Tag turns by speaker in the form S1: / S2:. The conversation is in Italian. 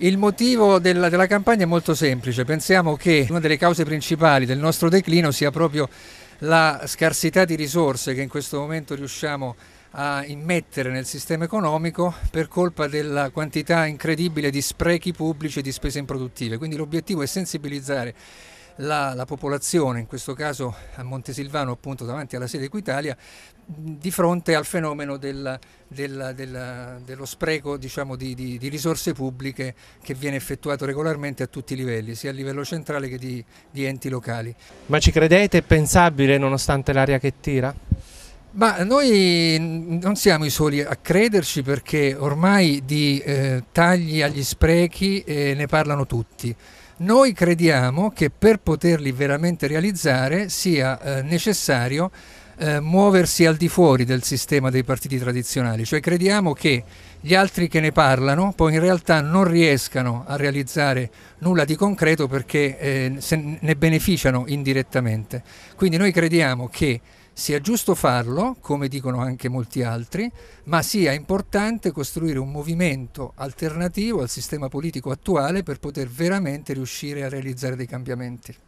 S1: Il motivo della, della, campagna è molto semplice, pensiamo che una delle cause principali del nostro declino sia proprio la scarsità di risorse che in questo momento riusciamo a immettere nel sistema economico per colpa della quantità incredibile di sprechi pubblici e di spese improduttive. Quindi l'obiettivo è sensibilizzare la, la, popolazione, in questo caso a Montesilvano appunto davanti alla sede Equitalia, di fronte al fenomeno del, del, del, dello spreco diciamo, di, di, di, risorse pubbliche che viene effettuato regolarmente a tutti i livelli, sia a livello centrale che di, di enti locali.
S2: Ma ci credete? È pensabile nonostante l'aria che tira? Ma noi
S1: non siamo i soli a crederci perché ormai di eh, tagli agli sprechi eh, ne parlano tutti. Noi crediamo che per poterli veramente realizzare sia eh, necessario eh, muoversi al di fuori del sistema dei partiti tradizionali, cioè crediamo che gli altri che ne parlano poi in realtà non riescano a realizzare nulla di concreto perché eh, ne beneficiano indirettamente. Quindi noi crediamo che sia giusto farlo, come dicono anche molti altri, ma sia importante costruire un movimento alternativo al sistema politico attuale per poter veramente riuscire a realizzare dei cambiamenti.